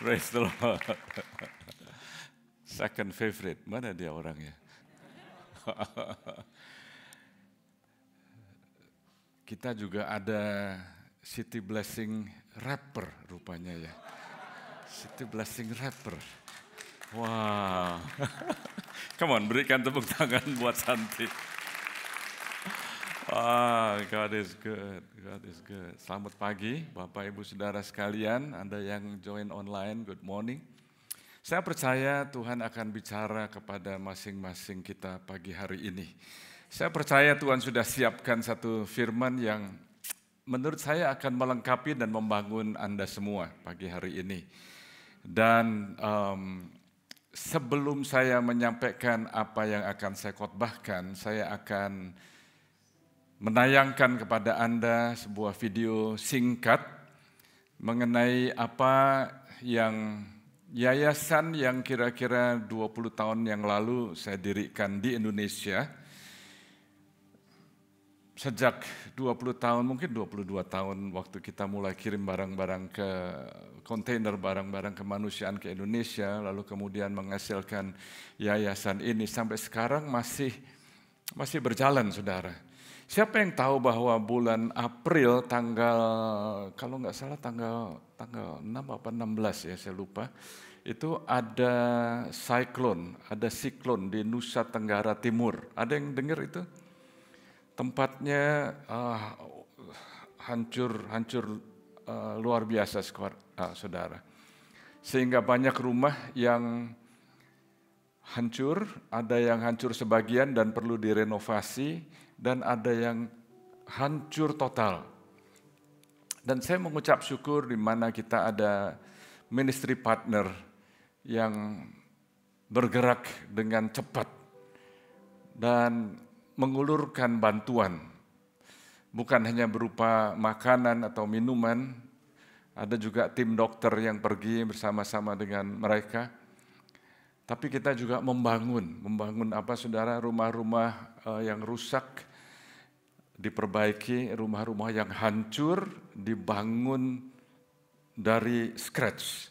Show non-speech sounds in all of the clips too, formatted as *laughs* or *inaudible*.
Praise the Lord. Second favorite. Mana dia orangnya? Kita juga ada City Blessing rapper rupanya ya. City Blessing rapper. Wow. *laughs* Come on, berikan tepuk tangan buat Santi. Ah, God is good. God is good. Selamat pagi, Bapak Ibu Saudara sekalian, Anda yang join online, good morning. Saya percaya Tuhan akan bicara kepada masing-masing kita pagi hari ini. Saya percaya Tuhan sudah siapkan satu firman yang menurut saya akan melengkapi dan membangun Anda semua pagi hari ini. Dan um, sebelum saya menyampaikan apa yang akan saya khotbahkan, saya akan menayangkan kepada Anda sebuah video singkat mengenai apa yang yayasan yang kira-kira 20 tahun yang lalu saya dirikan di Indonesia. Sejak 20 tahun, mungkin 22 tahun waktu kita mulai kirim barang-barang ke kontainer barang-barang kemanusiaan ke Indonesia, lalu kemudian menghasilkan yayasan ini sampai sekarang masih masih berjalan, saudara. Siapa yang tahu bahwa bulan April tanggal kalau nggak salah tanggal tanggal 6 apa 16 ya saya lupa itu ada siklon, ada siklon di Nusa Tenggara Timur. Ada yang dengar itu? Tempatnya uh, hancur hancur uh, luar biasa uh, saudara. Sehingga banyak rumah yang hancur, ada yang hancur sebagian dan perlu direnovasi, dan ada yang hancur total. Dan saya mengucap syukur di mana kita ada ministry partner yang bergerak dengan cepat dan mengulurkan bantuan. Bukan hanya berupa makanan atau minuman, ada juga tim dokter yang pergi bersama-sama dengan mereka tapi kita juga membangun, membangun apa saudara rumah-rumah eh, yang rusak diperbaiki, rumah-rumah yang hancur dibangun dari scratch.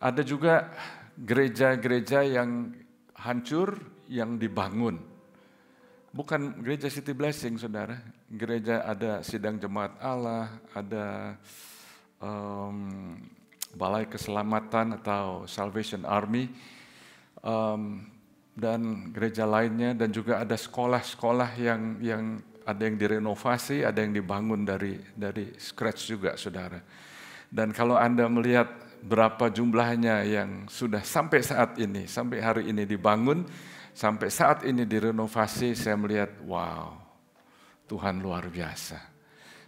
Ada juga gereja-gereja yang hancur yang dibangun. Bukan gereja City Blessing, saudara. Gereja ada sidang jemaat Allah, ada um, balai keselamatan atau Salvation Army um, dan gereja lainnya dan juga ada sekolah-sekolah yang yang ada yang direnovasi, ada yang dibangun dari dari scratch juga, saudara. Dan kalau anda melihat berapa jumlahnya yang sudah sampai saat ini, sampai hari ini dibangun, sampai saat ini direnovasi, saya melihat wow, Tuhan luar biasa.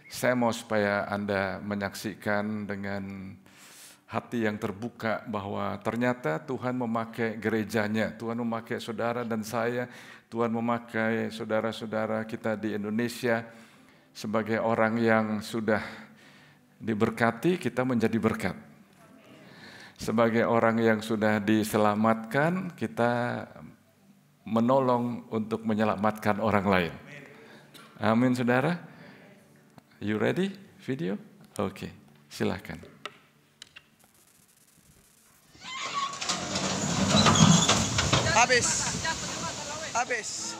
Saya mau supaya anda menyaksikan dengan hati yang terbuka bahwa ternyata Tuhan memakai gerejanya, Tuhan memakai saudara dan saya, Tuhan memakai saudara-saudara kita di Indonesia sebagai orang yang sudah diberkati, kita menjadi berkat. Sebagai orang yang sudah diselamatkan, kita menolong untuk menyelamatkan orang lain. Amin, saudara. You ready? Video? Oke, okay. silahkan. Aves. Aves.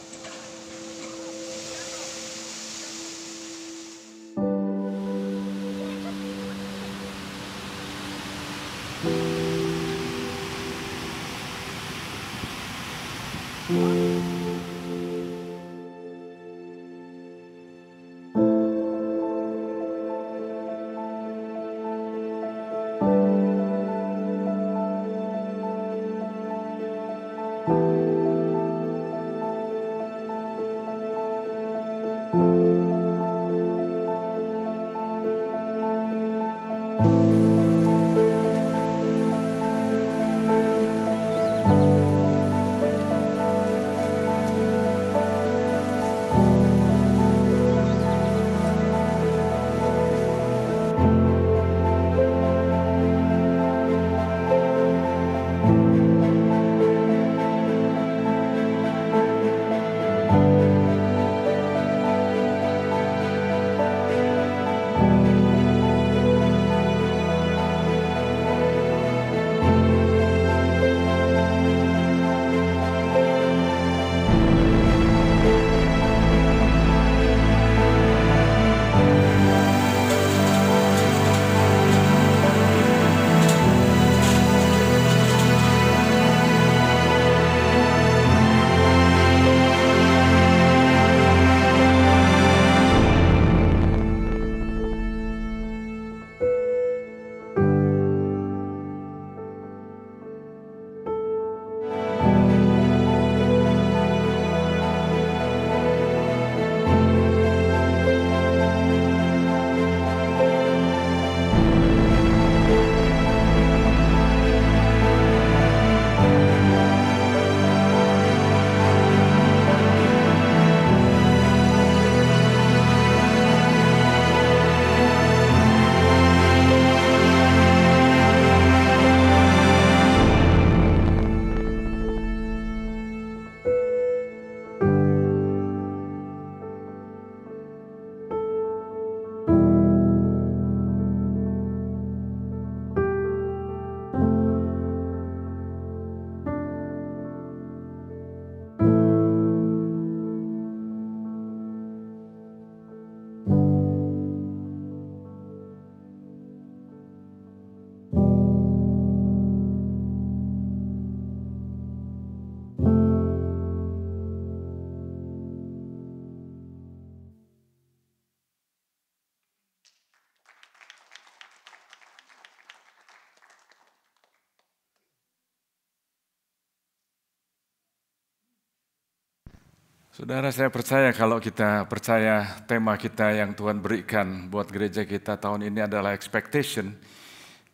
Saudara, saya percaya kalau kita percaya tema kita yang Tuhan berikan buat gereja kita tahun ini adalah expectation.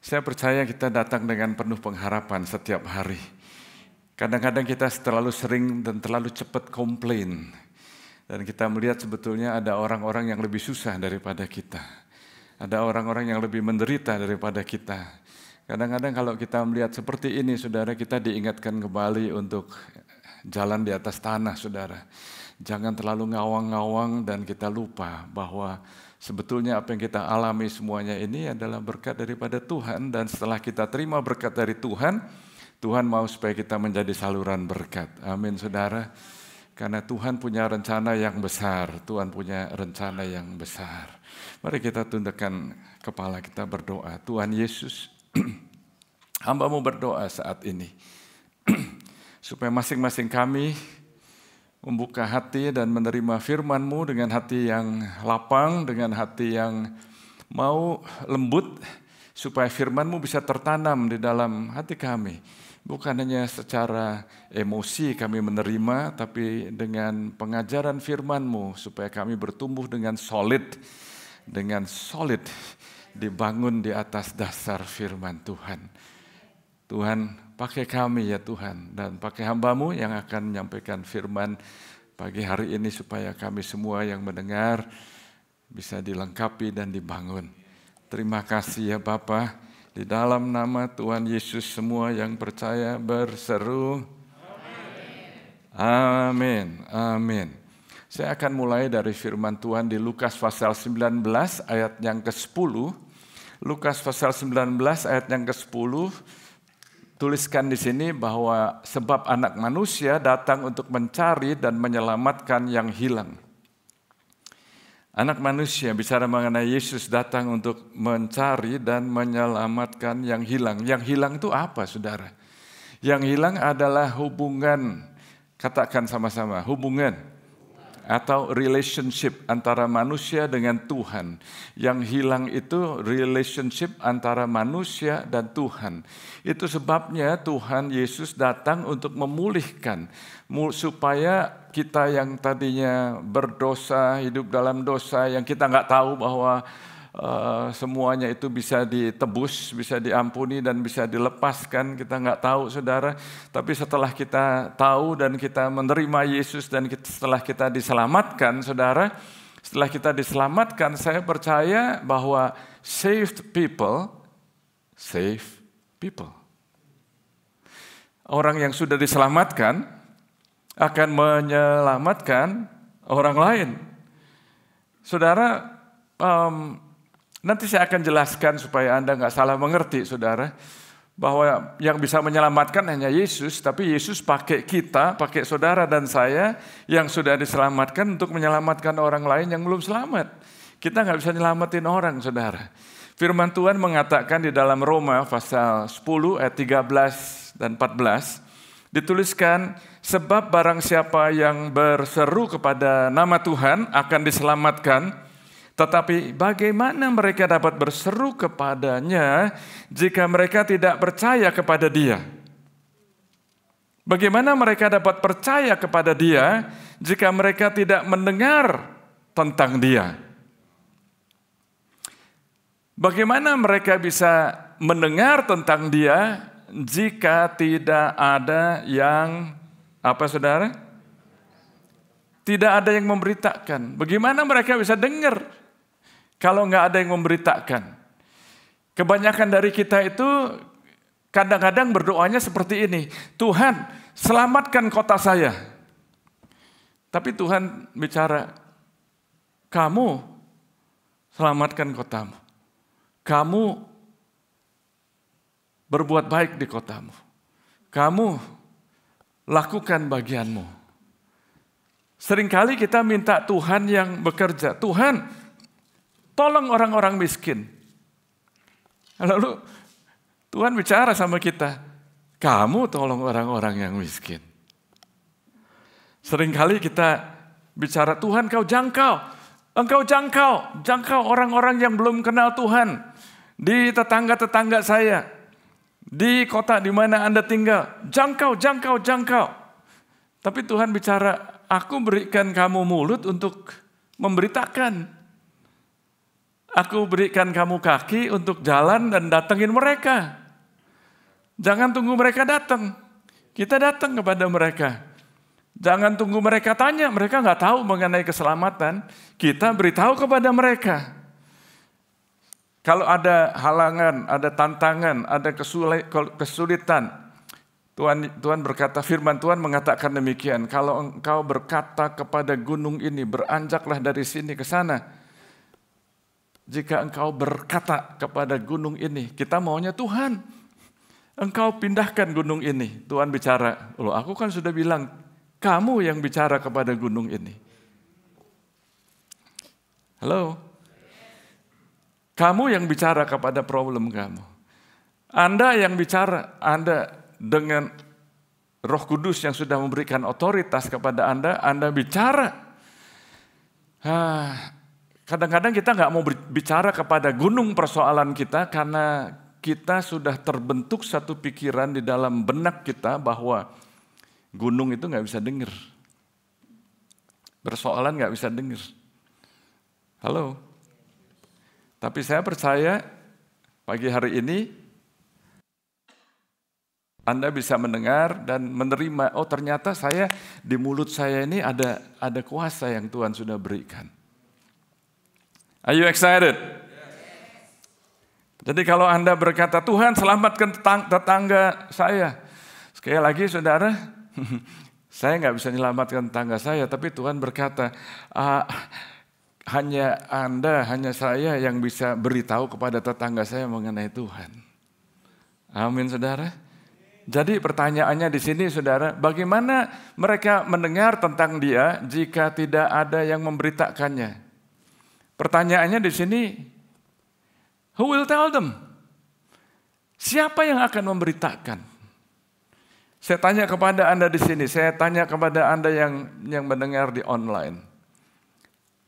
Saya percaya kita datang dengan penuh pengharapan setiap hari. Kadang-kadang kita terlalu sering dan terlalu cepat komplain. Dan kita melihat sebetulnya ada orang-orang yang lebih susah daripada kita. Ada orang-orang yang lebih menderita daripada kita. Kadang-kadang kalau kita melihat seperti ini, saudara kita diingatkan kembali untuk jalan di atas tanah saudara. Jangan terlalu ngawang-ngawang dan kita lupa bahwa sebetulnya apa yang kita alami semuanya ini adalah berkat daripada Tuhan dan setelah kita terima berkat dari Tuhan, Tuhan mau supaya kita menjadi saluran berkat. Amin saudara. Karena Tuhan punya rencana yang besar, Tuhan punya rencana yang besar. Mari kita tundukkan kepala kita berdoa. Tuhan Yesus, *clears throat* hambamu berdoa saat ini. *clears throat* supaya masing-masing kami membuka hati dan menerima firman-Mu dengan hati yang lapang, dengan hati yang mau lembut, supaya firman-Mu bisa tertanam di dalam hati kami. Bukan hanya secara emosi kami menerima, tapi dengan pengajaran firman-Mu, supaya kami bertumbuh dengan solid, dengan solid dibangun di atas dasar firman Tuhan. Tuhan, Pakai kami ya Tuhan dan pakai hambamu yang akan menyampaikan firman pagi hari ini supaya kami semua yang mendengar bisa dilengkapi dan dibangun. Terima kasih ya Bapa Di dalam nama Tuhan Yesus semua yang percaya berseru. Amin. Amin. Amin. Saya akan mulai dari firman Tuhan di Lukas pasal 19 ayat yang ke-10. Lukas pasal 19 ayat yang ke-10 tuliskan di sini bahwa sebab anak manusia datang untuk mencari dan menyelamatkan yang hilang. Anak manusia bicara mengenai Yesus datang untuk mencari dan menyelamatkan yang hilang. Yang hilang itu apa, saudara? Yang hilang adalah hubungan, katakan sama-sama, hubungan atau relationship antara manusia dengan Tuhan. Yang hilang itu relationship antara manusia dan Tuhan. Itu sebabnya Tuhan Yesus datang untuk memulihkan supaya kita yang tadinya berdosa, hidup dalam dosa yang kita nggak tahu bahwa Eh, semuanya itu bisa ditebus, bisa diampuni dan bisa dilepaskan. Kita nggak tahu saudara, tapi setelah kita tahu dan kita menerima Yesus dan kita, setelah kita diselamatkan saudara, setelah kita diselamatkan saya percaya bahwa saved people, save people. Orang yang sudah diselamatkan akan menyelamatkan orang lain. Saudara, um, Nanti saya akan jelaskan supaya Anda nggak salah mengerti, saudara. Bahwa yang bisa menyelamatkan hanya Yesus, tapi Yesus pakai kita, pakai saudara dan saya yang sudah diselamatkan untuk menyelamatkan orang lain yang belum selamat. Kita nggak bisa nyelamatin orang, saudara. Firman Tuhan mengatakan di dalam Roma pasal 10 ayat 13 dan 14, dituliskan sebab barang siapa yang berseru kepada nama Tuhan akan diselamatkan tetapi bagaimana mereka dapat berseru kepadanya jika mereka tidak percaya kepada dia? Bagaimana mereka dapat percaya kepada dia jika mereka tidak mendengar tentang dia? Bagaimana mereka bisa mendengar tentang dia jika tidak ada yang apa saudara? Tidak ada yang memberitakan. Bagaimana mereka bisa dengar? kalau nggak ada yang memberitakan. Kebanyakan dari kita itu kadang-kadang berdoanya seperti ini, Tuhan selamatkan kota saya. Tapi Tuhan bicara, kamu selamatkan kotamu. Kamu berbuat baik di kotamu. Kamu lakukan bagianmu. Seringkali kita minta Tuhan yang bekerja. Tuhan, tolong orang-orang miskin. Lalu Tuhan bicara sama kita, kamu tolong orang-orang yang miskin. Seringkali kita bicara, Tuhan kau jangkau, engkau jangkau, jangkau orang-orang yang belum kenal Tuhan. Di tetangga-tetangga saya, di kota di mana Anda tinggal, jangkau, jangkau, jangkau. Tapi Tuhan bicara, aku berikan kamu mulut untuk memberitakan Aku berikan kamu kaki untuk jalan dan datengin mereka. Jangan tunggu mereka datang. Kita datang kepada mereka. Jangan tunggu mereka tanya. Mereka nggak tahu mengenai keselamatan. Kita beritahu kepada mereka. Kalau ada halangan, ada tantangan, ada kesulitan, Tuhan, Tuhan berkata, firman Tuhan mengatakan demikian, kalau engkau berkata kepada gunung ini, beranjaklah dari sini ke sana, jika engkau berkata kepada gunung ini, kita maunya Tuhan, engkau pindahkan gunung ini. Tuhan bicara, loh aku kan sudah bilang, kamu yang bicara kepada gunung ini. Halo? Kamu yang bicara kepada problem kamu. Anda yang bicara, Anda dengan roh kudus yang sudah memberikan otoritas kepada Anda, Anda bicara. Ah, Kadang-kadang kita nggak mau bicara kepada gunung persoalan kita karena kita sudah terbentuk satu pikiran di dalam benak kita bahwa gunung itu nggak bisa dengar, Persoalan nggak bisa dengar. Halo. Tapi saya percaya pagi hari ini anda bisa mendengar dan menerima, oh ternyata saya di mulut saya ini ada ada kuasa yang Tuhan sudah berikan. Are you excited? Jadi kalau Anda berkata, Tuhan selamatkan tetangga saya. Sekali lagi saudara, *laughs* saya nggak bisa menyelamatkan tetangga saya, tapi Tuhan berkata, ah, hanya Anda, hanya saya yang bisa beritahu kepada tetangga saya mengenai Tuhan. Amin saudara. Jadi pertanyaannya di sini saudara, bagaimana mereka mendengar tentang dia jika tidak ada yang memberitakannya? Pertanyaannya di sini, who will tell them? Siapa yang akan memberitakan? Saya tanya kepada Anda di sini, saya tanya kepada Anda yang yang mendengar di online.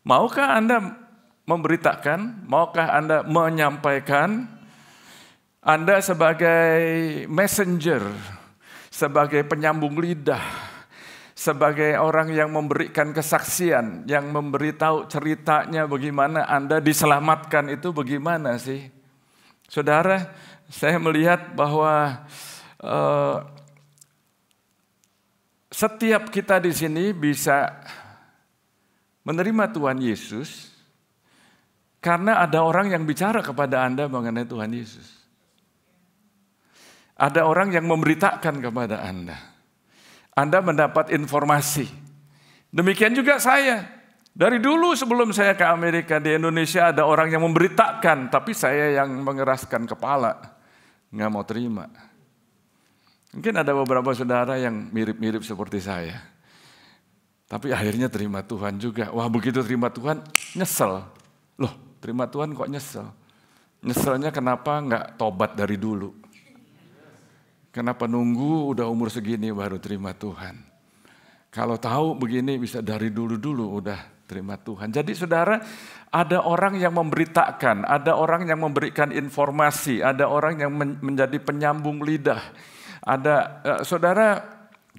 Maukah Anda memberitakan? Maukah Anda menyampaikan? Anda sebagai messenger, sebagai penyambung lidah, sebagai orang yang memberikan kesaksian, yang memberitahu ceritanya bagaimana Anda diselamatkan itu bagaimana sih? Saudara, saya melihat bahwa uh, setiap kita di sini bisa menerima Tuhan Yesus karena ada orang yang bicara kepada Anda mengenai Tuhan Yesus. Ada orang yang memberitakan kepada Anda. Anda mendapat informasi. Demikian juga saya. Dari dulu sebelum saya ke Amerika di Indonesia ada orang yang memberitakan, tapi saya yang mengeraskan kepala, nggak mau terima. Mungkin ada beberapa saudara yang mirip-mirip seperti saya. Tapi akhirnya terima Tuhan juga. Wah begitu terima Tuhan, nyesel. Loh, terima Tuhan kok nyesel? Nyeselnya kenapa nggak tobat dari dulu? Kenapa nunggu udah umur segini baru terima Tuhan? Kalau tahu begini bisa dari dulu-dulu udah terima Tuhan. Jadi saudara, ada orang yang memberitakan, ada orang yang memberikan informasi, ada orang yang men menjadi penyambung lidah. Ada eh, saudara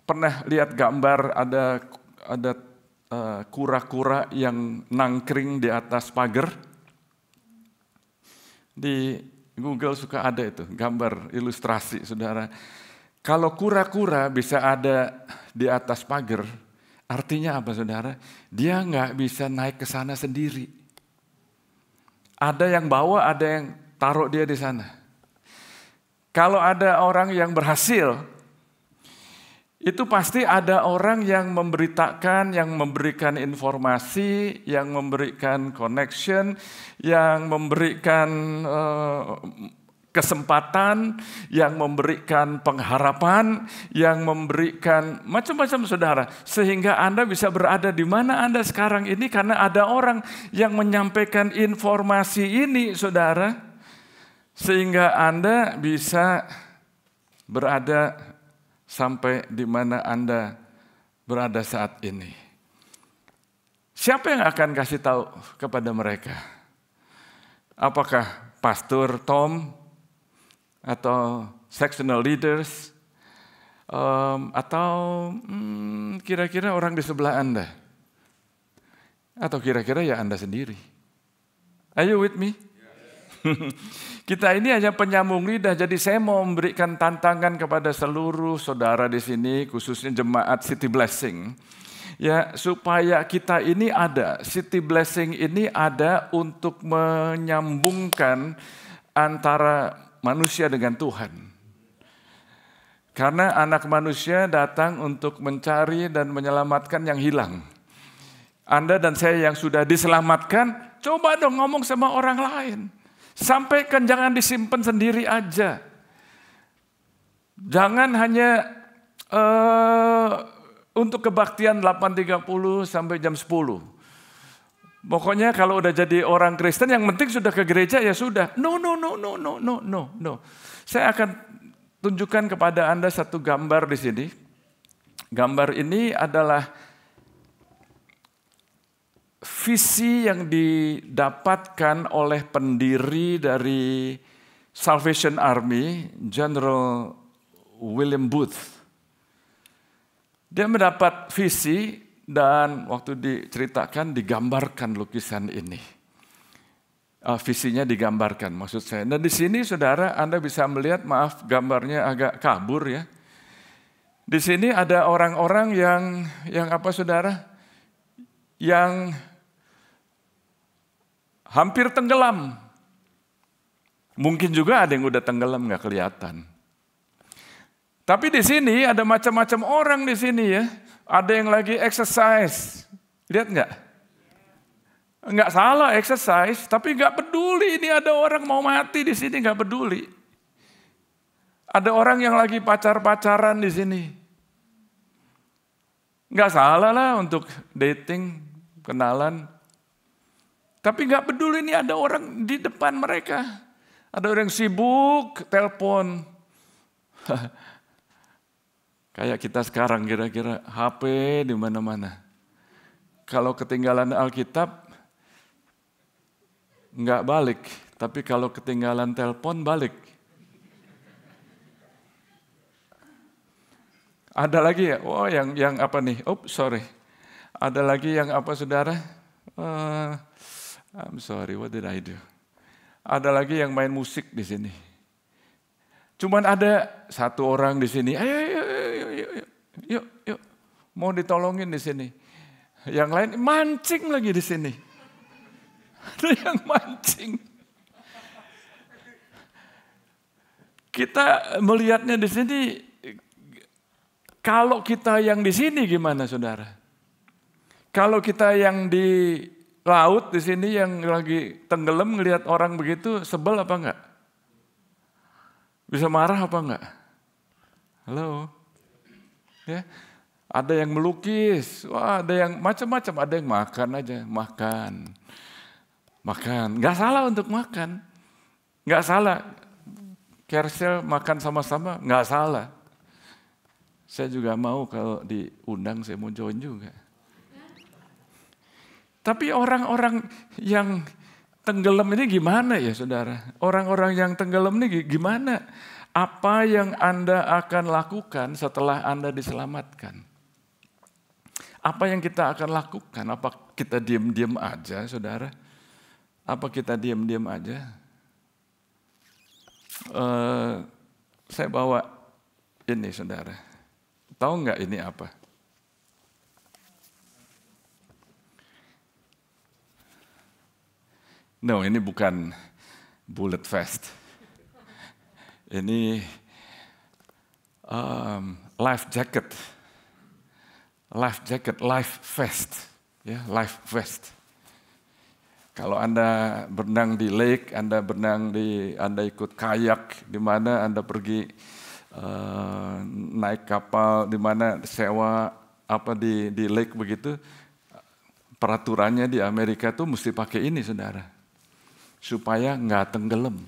pernah lihat gambar ada ada eh, kura-kura eh, yang nangkring di atas pagar? Di Google suka ada itu, gambar ilustrasi saudara. Kalau kura-kura bisa ada di atas pagar, artinya apa saudara? Dia nggak bisa naik ke sana sendiri. Ada yang bawa, ada yang taruh dia di sana. Kalau ada orang yang berhasil itu pasti ada orang yang memberitakan, yang memberikan informasi, yang memberikan connection, yang memberikan uh, kesempatan, yang memberikan pengharapan, yang memberikan macam-macam saudara, sehingga Anda bisa berada di mana Anda sekarang ini karena ada orang yang menyampaikan informasi ini, saudara, sehingga Anda bisa berada sampai di mana Anda berada saat ini. Siapa yang akan kasih tahu kepada mereka? Apakah pastor Tom atau sectional leaders um, atau hmm, kira-kira hmm, orang di sebelah Anda atau kira-kira ya Anda sendiri? Are you with me? Yeah. *laughs* Kita ini hanya penyambung lidah, jadi saya mau memberikan tantangan kepada seluruh saudara di sini, khususnya jemaat City Blessing, ya supaya kita ini ada City Blessing ini ada untuk menyambungkan antara manusia dengan Tuhan. Karena anak manusia datang untuk mencari dan menyelamatkan yang hilang. Anda dan saya yang sudah diselamatkan, coba dong ngomong sama orang lain. Sampaikan jangan disimpan sendiri aja. Jangan hanya uh, untuk kebaktian 8.30 sampai jam 10. Pokoknya kalau udah jadi orang Kristen yang penting sudah ke gereja ya sudah. No, no, no, no, no, no, no, no. Saya akan tunjukkan kepada Anda satu gambar di sini. Gambar ini adalah visi yang didapatkan oleh pendiri dari Salvation Army, General William Booth. Dia mendapat visi dan waktu diceritakan digambarkan lukisan ini. Uh, visinya digambarkan maksud saya. Nah di sini saudara Anda bisa melihat maaf gambarnya agak kabur ya. Di sini ada orang-orang yang yang apa saudara? Yang hampir tenggelam. Mungkin juga ada yang udah tenggelam nggak kelihatan. Tapi di sini ada macam-macam orang di sini ya. Ada yang lagi exercise. Lihat nggak? Nggak salah exercise, tapi nggak peduli ini ada orang mau mati di sini nggak peduli. Ada orang yang lagi pacar-pacaran di sini. Nggak salah lah untuk dating, kenalan. Tapi nggak peduli ini ada orang di depan mereka. Ada orang sibuk, telepon. *laughs* Kayak kita sekarang kira-kira HP di mana-mana. Kalau ketinggalan Alkitab, nggak balik. Tapi kalau ketinggalan telepon, balik. Ada lagi ya? Oh, yang yang apa nih? Oh, sorry. Ada lagi yang apa, saudara? Uh, I'm sorry, what did I do? Ada lagi yang main musik di sini. Cuman ada satu orang di sini. Ayo, ayo, ayo, ayo, ayo, yuk, yuk. Mau ditolongin di sini. Yang lain mancing lagi di sini. *laughs* Ada yang mancing. Kita melihatnya di sini, kalau kita yang di sini gimana saudara? Kalau kita yang di laut di sini yang lagi tenggelam ngelihat orang begitu sebel apa enggak? Bisa marah apa enggak? Halo? Ya. Ada yang melukis, wah ada yang macam-macam, ada yang makan aja, makan. Makan, nggak salah untuk makan. Nggak salah. Kersel makan sama-sama, nggak salah. Saya juga mau kalau diundang saya mau join juga. Tapi orang-orang yang tenggelam ini gimana ya saudara? Orang-orang yang tenggelam ini gimana? Apa yang Anda akan lakukan setelah Anda diselamatkan? Apa yang kita akan lakukan? Apa kita diam-diam aja saudara? Apa kita diam-diam aja? Uh, saya bawa ini saudara. Tahu nggak ini apa? No, ini bukan bullet fest. Ini um, life jacket, life jacket, life vest, ya yeah, life vest. Kalau anda berenang di lake, anda berenang di, anda ikut kayak, di mana anda pergi uh, naik kapal, di mana sewa apa di di lake begitu, peraturannya di Amerika tuh mesti pakai ini, saudara supaya nggak tenggelam.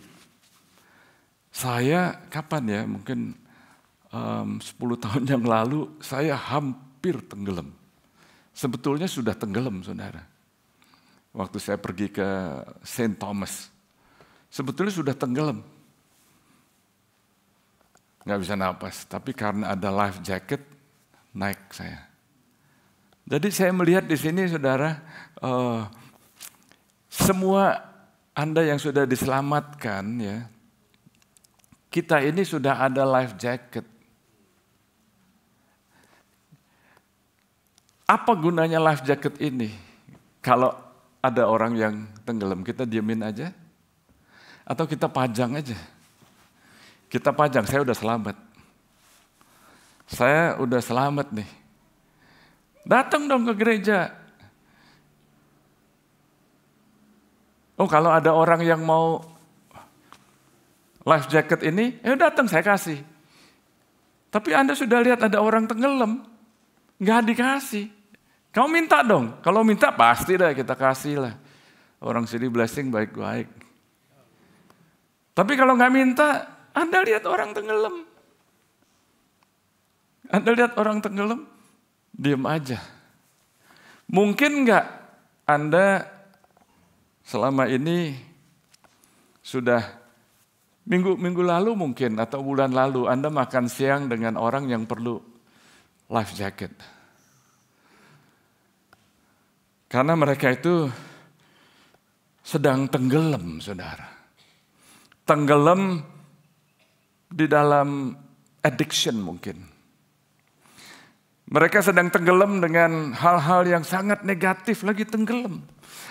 Saya kapan ya, mungkin um, 10 tahun yang lalu, saya hampir tenggelam. Sebetulnya sudah tenggelam, saudara. Waktu saya pergi ke St. Thomas, sebetulnya sudah tenggelam. Nggak bisa nafas. tapi karena ada life jacket, naik saya. Jadi saya melihat di sini, saudara, uh, semua anda yang sudah diselamatkan ya, kita ini sudah ada life jacket. Apa gunanya life jacket ini? Kalau ada orang yang tenggelam, kita diamin aja? Atau kita pajang aja? Kita pajang, saya udah selamat. Saya udah selamat nih. Datang dong ke gereja, Oh kalau ada orang yang mau life jacket ini, ya datang saya kasih. Tapi Anda sudah lihat ada orang tenggelam, nggak dikasih. Kamu minta dong, kalau minta pasti dah kita kasih lah. Orang sini blessing baik-baik. Tapi kalau nggak minta, Anda lihat orang tenggelam. Anda lihat orang tenggelam, diam aja. Mungkin nggak Anda selama ini sudah minggu-minggu lalu mungkin atau bulan lalu Anda makan siang dengan orang yang perlu life jacket. Karena mereka itu sedang tenggelam, saudara. Tenggelam di dalam addiction mungkin mereka sedang tenggelam dengan hal-hal yang sangat negatif, lagi tenggelam.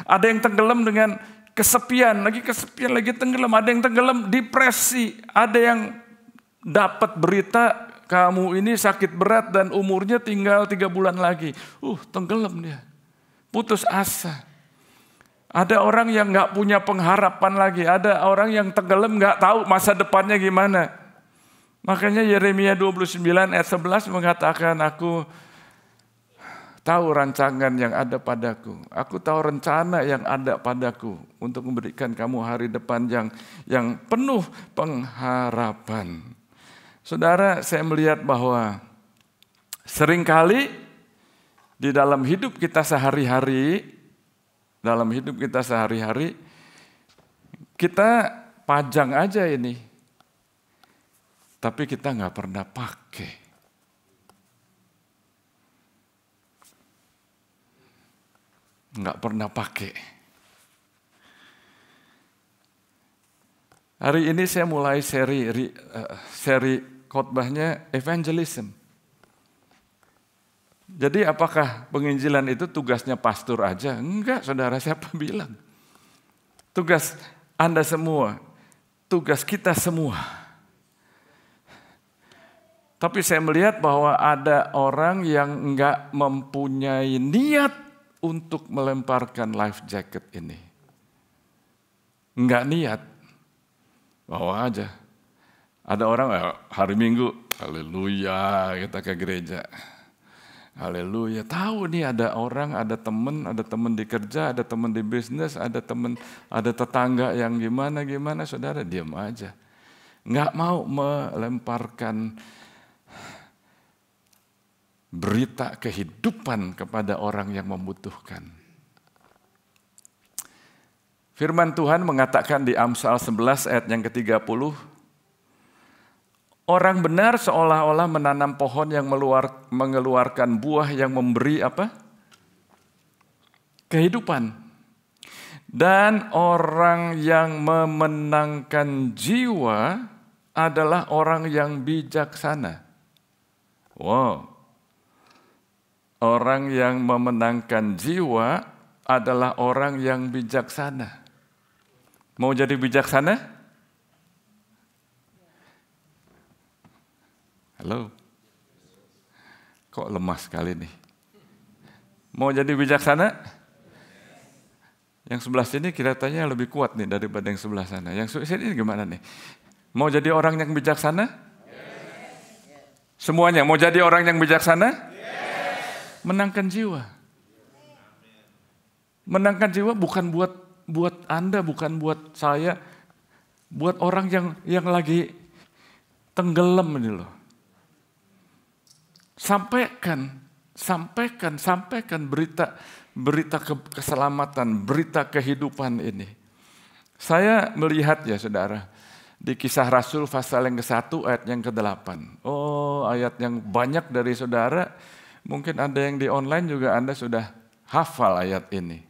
Ada yang tenggelam dengan kesepian, lagi kesepian, lagi tenggelam. Ada yang tenggelam depresi, ada yang dapat berita kamu ini sakit berat dan umurnya tinggal tiga bulan lagi. Uh, tenggelam dia. Putus asa. Ada orang yang nggak punya pengharapan lagi. Ada orang yang tenggelam nggak tahu masa depannya gimana. Makanya Yeremia 29 ayat 11 mengatakan aku tahu rancangan yang ada padaku. Aku tahu rencana yang ada padaku untuk memberikan kamu hari depan yang yang penuh pengharapan. Saudara, saya melihat bahwa seringkali di dalam hidup kita sehari-hari dalam hidup kita sehari-hari kita pajang aja ini tapi kita nggak pernah pakai. Nggak pernah pakai. Hari ini saya mulai seri eh, seri khotbahnya evangelism. Jadi apakah penginjilan itu tugasnya pastor aja? Enggak, saudara siapa *laughs* bilang? Tugas Anda semua, tugas kita semua. Tapi saya melihat bahwa ada orang yang nggak mempunyai niat untuk melemparkan life jacket ini. Nggak niat. Bawa aja. Ada orang eh, hari Minggu, haleluya, kita ke gereja. Haleluya. Tahu nih ada orang, ada teman, ada teman di kerja, ada teman di bisnis, ada teman, ada tetangga yang gimana gimana, saudara diam aja. Nggak mau melemparkan berita kehidupan kepada orang yang membutuhkan. Firman Tuhan mengatakan di Amsal 11 ayat yang ke-30, Orang benar seolah-olah menanam pohon yang meluar, mengeluarkan buah yang memberi apa? Kehidupan. Dan orang yang memenangkan jiwa adalah orang yang bijaksana. Wow, Orang yang memenangkan jiwa adalah orang yang bijaksana. Mau jadi bijaksana? Halo. Kok lemah sekali nih? Mau jadi bijaksana? Yang sebelah sini kelihatannya lebih kuat nih daripada yang sebelah sana. Yang sini gimana nih? Mau jadi orang yang bijaksana? Semuanya mau jadi orang yang bijaksana? menangkan jiwa. Menangkan jiwa bukan buat buat Anda, bukan buat saya, buat orang yang yang lagi tenggelam ini loh. Sampaikan, sampaikan, sampaikan berita berita keselamatan, berita kehidupan ini. Saya melihat ya saudara, di kisah Rasul pasal yang ke-1 ayat yang ke-8. Oh ayat yang banyak dari saudara Mungkin ada yang di online juga Anda sudah hafal ayat ini.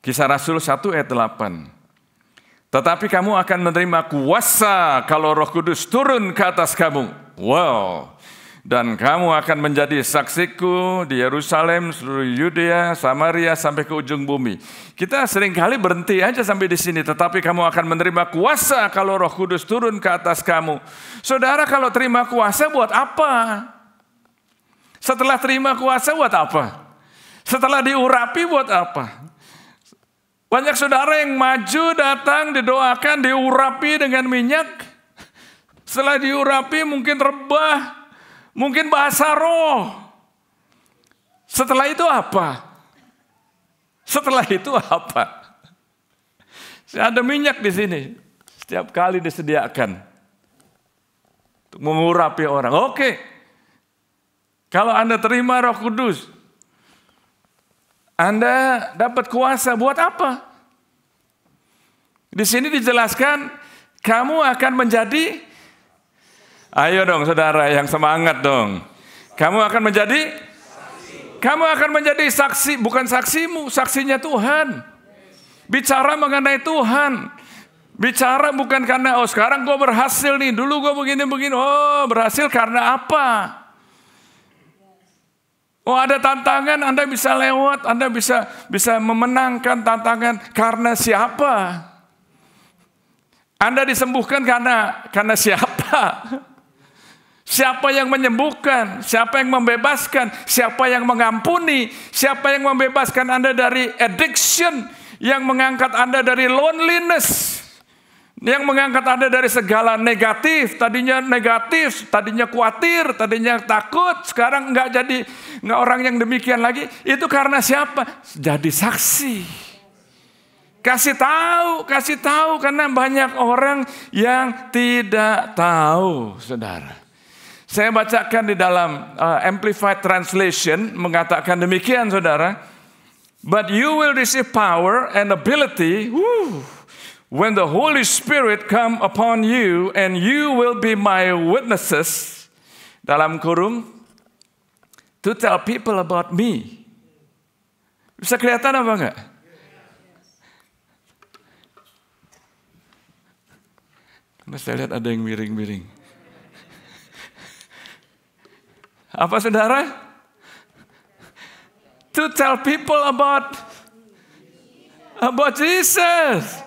Kisah Rasul 1 ayat 8. Tetapi kamu akan menerima kuasa kalau roh kudus turun ke atas kamu. Wow. Dan kamu akan menjadi saksiku di Yerusalem, seluruh Yudea, Samaria, sampai ke ujung bumi. Kita seringkali berhenti aja sampai di sini, tetapi kamu akan menerima kuasa kalau roh kudus turun ke atas kamu. Saudara kalau terima kuasa buat apa? Setelah terima kuasa buat apa? Setelah diurapi buat apa? Banyak saudara yang maju datang didoakan diurapi dengan minyak. Setelah diurapi mungkin rebah, mungkin bahasa roh. Setelah itu apa? Setelah itu apa? Ada minyak di sini. Setiap kali disediakan. Untuk mengurapi orang. Oke. Kalau Anda terima Roh Kudus, Anda dapat kuasa buat apa? Di sini dijelaskan kamu akan menjadi Ayo dong saudara yang semangat dong. Kamu akan menjadi kamu akan menjadi saksi, bukan saksimu, saksinya Tuhan. Bicara mengenai Tuhan, Bicara bukan karena, oh sekarang gue berhasil nih, dulu gue begini-begini, oh berhasil karena apa? Oh ada tantangan, Anda bisa lewat, Anda bisa bisa memenangkan tantangan karena siapa? Anda disembuhkan karena karena siapa? Siapa yang menyembuhkan? Siapa yang membebaskan? Siapa yang mengampuni? Siapa yang membebaskan Anda dari addiction? Yang mengangkat Anda dari loneliness? Yang mengangkat Anda dari segala negatif, tadinya negatif, tadinya khawatir, tadinya takut, sekarang nggak jadi nggak orang yang demikian lagi. Itu karena siapa? Jadi saksi. Kasih tahu, kasih tahu karena banyak orang yang tidak tahu, Saudara. Saya bacakan di dalam uh, Amplified Translation mengatakan demikian, Saudara. But you will receive power and ability. Woo, uh, when the Holy Spirit come upon you and you will be my witnesses dalam kurung to tell people about me. Bisa kelihatan apa enggak? Mas saya lihat ada yang miring-miring. Apa saudara? To tell people about about Jesus.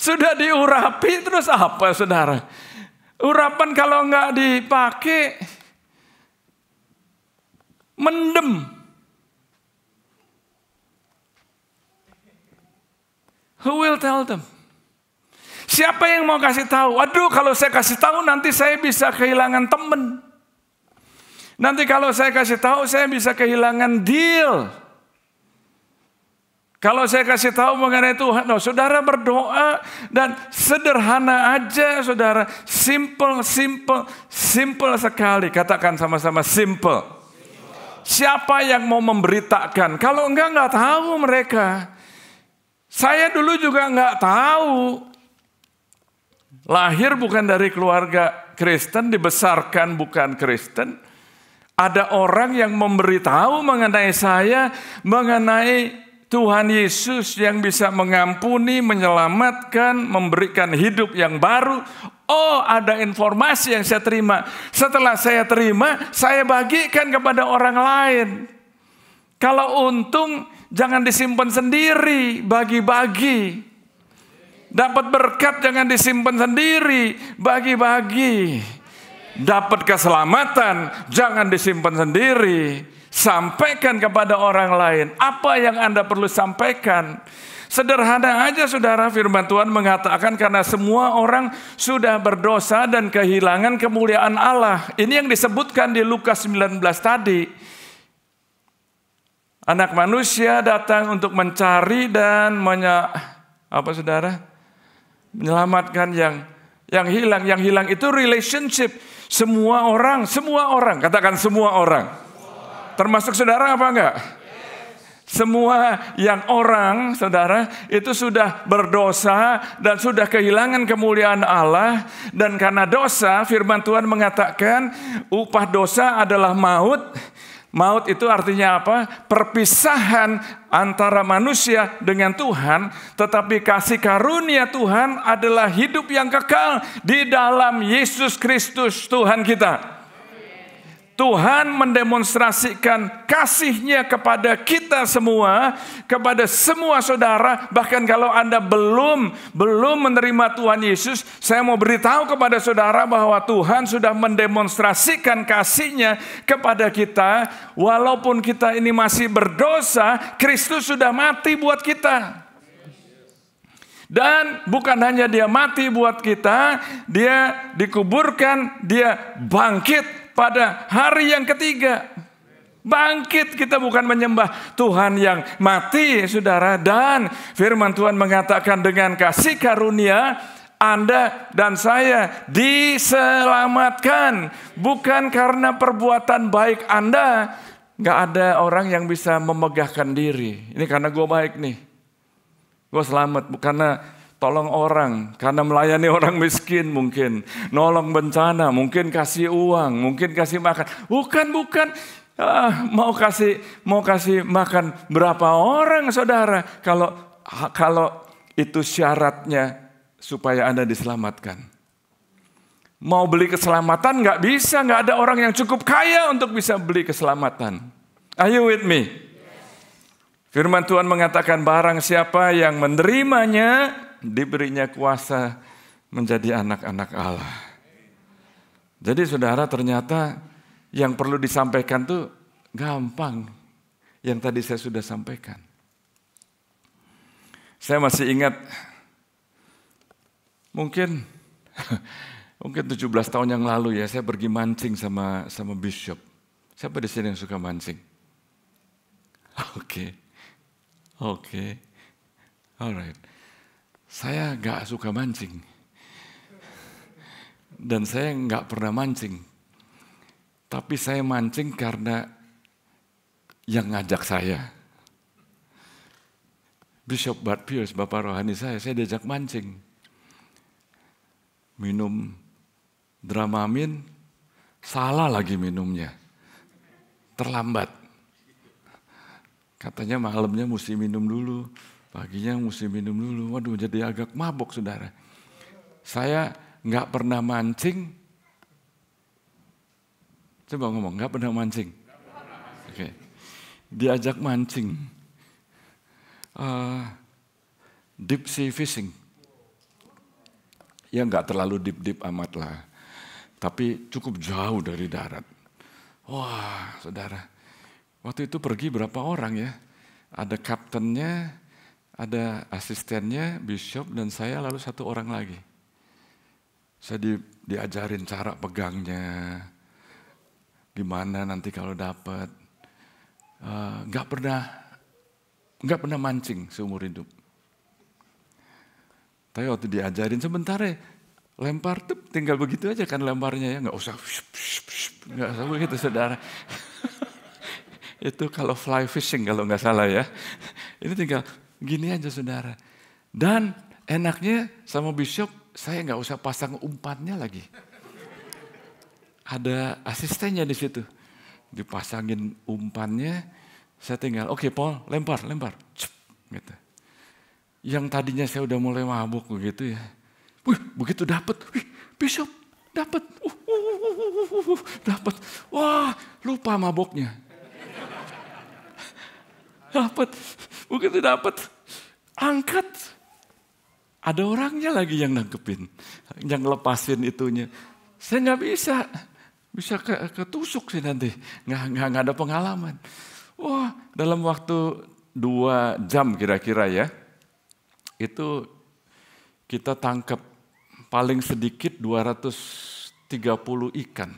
Sudah diurapi terus apa saudara? Urapan kalau nggak dipakai mendem. Who will tell them? Siapa yang mau kasih tahu? Aduh, kalau saya kasih tahu nanti saya bisa kehilangan teman. Nanti kalau saya kasih tahu saya bisa kehilangan deal. Kalau saya kasih tahu mengenai Tuhan, no, oh, saudara berdoa dan sederhana aja, saudara. Simple, simple, simple sekali. Katakan sama-sama simple. Siapa yang mau memberitakan? Kalau enggak, enggak tahu mereka. Saya dulu juga enggak tahu. Lahir bukan dari keluarga Kristen, dibesarkan bukan Kristen. Ada orang yang memberitahu mengenai saya, mengenai Tuhan Yesus yang bisa mengampuni, menyelamatkan, memberikan hidup yang baru. Oh, ada informasi yang saya terima. Setelah saya terima, saya bagikan kepada orang lain. Kalau untung, jangan disimpan sendiri, bagi-bagi. Dapat berkat, jangan disimpan sendiri, bagi-bagi. Dapat keselamatan, jangan disimpan sendiri Sampaikan kepada orang lain apa yang Anda perlu sampaikan. Sederhana aja saudara firman Tuhan mengatakan karena semua orang sudah berdosa dan kehilangan kemuliaan Allah. Ini yang disebutkan di Lukas 19 tadi. Anak manusia datang untuk mencari dan menya, apa saudara? menyelamatkan yang yang hilang. Yang hilang itu relationship. Semua orang, semua orang, katakan semua orang Termasuk saudara apa enggak? Semua yang orang, saudara, itu sudah berdosa dan sudah kehilangan kemuliaan Allah. Dan karena dosa, firman Tuhan mengatakan upah dosa adalah maut. Maut itu artinya apa? Perpisahan antara manusia dengan Tuhan, tetapi kasih karunia Tuhan adalah hidup yang kekal di dalam Yesus Kristus Tuhan kita. Tuhan mendemonstrasikan kasihnya kepada kita semua, kepada semua saudara, bahkan kalau Anda belum belum menerima Tuhan Yesus, saya mau beritahu kepada saudara bahwa Tuhan sudah mendemonstrasikan kasihnya kepada kita, walaupun kita ini masih berdosa, Kristus sudah mati buat kita. Dan bukan hanya dia mati buat kita, dia dikuburkan, dia bangkit pada hari yang ketiga. Bangkit kita bukan menyembah Tuhan yang mati saudara. Dan firman Tuhan mengatakan dengan kasih karunia anda dan saya diselamatkan bukan karena perbuatan baik Anda. Gak ada orang yang bisa memegahkan diri. Ini karena gue baik nih. Gue selamat karena Tolong orang, karena melayani orang miskin mungkin. Nolong bencana, mungkin kasih uang, mungkin kasih makan. Bukan, bukan. Ah, mau kasih mau kasih makan berapa orang saudara kalau kalau itu syaratnya supaya Anda diselamatkan. Mau beli keselamatan nggak bisa, nggak ada orang yang cukup kaya untuk bisa beli keselamatan. Are you with me? Firman Tuhan mengatakan barang siapa yang menerimanya diberinya kuasa menjadi anak-anak Allah. Jadi saudara ternyata yang perlu disampaikan tuh gampang. Yang tadi saya sudah sampaikan. Saya masih ingat mungkin *laughs* mungkin 17 tahun yang lalu ya saya pergi mancing sama sama bishop. Siapa di sini yang suka mancing? *laughs* Oke. Okay. Oke. Okay. Alright saya nggak suka mancing dan saya nggak pernah mancing tapi saya mancing karena yang ngajak saya Bishop Bart Pius, bapak rohani saya, saya diajak mancing. Minum Dramamin, salah lagi minumnya. Terlambat. Katanya malamnya mesti minum dulu. Paginya mesti minum dulu. Waduh jadi agak mabok saudara. Saya nggak pernah mancing. Coba ngomong, nggak pernah mancing. Oke. Okay. Diajak mancing. Uh, deep sea fishing. Ya nggak terlalu deep-deep amat lah. Tapi cukup jauh dari darat. Wah, saudara. Waktu itu pergi berapa orang ya? Ada kaptennya, ada asistennya bishop dan saya lalu satu orang lagi. Saya di, diajarin cara pegangnya, gimana nanti kalau dapat. Eh, nggak uh, pernah nggak pernah mancing seumur hidup. Tapi waktu diajarin sebentar ya, lempar tuh tinggal begitu aja kan lemparnya ya nggak usah nggak usah begitu saudara *laughs* itu kalau fly fishing kalau nggak salah ya ini tinggal Gini aja saudara. Dan enaknya sama bishop saya nggak usah pasang umpannya lagi. Ada asistennya di situ. Dipasangin umpannya, saya tinggal, oke okay, Paul, lempar, lempar. Cep, gitu. Yang tadinya saya udah mulai mabuk begitu ya. Wih, begitu dapat, wih, bishop, dapat. Uh, uh, uh, uh, uh, uh, uh, uh dapat. Wah, lupa maboknya. *laughs* dapat. Begitu dapat, angkat. Ada orangnya lagi yang nangkepin, yang lepasin itunya. Saya nggak bisa, bisa ketusuk sih nanti. Nggak, nggak, ada pengalaman. Wah, dalam waktu dua jam kira-kira ya, itu kita tangkap paling sedikit 230 ikan.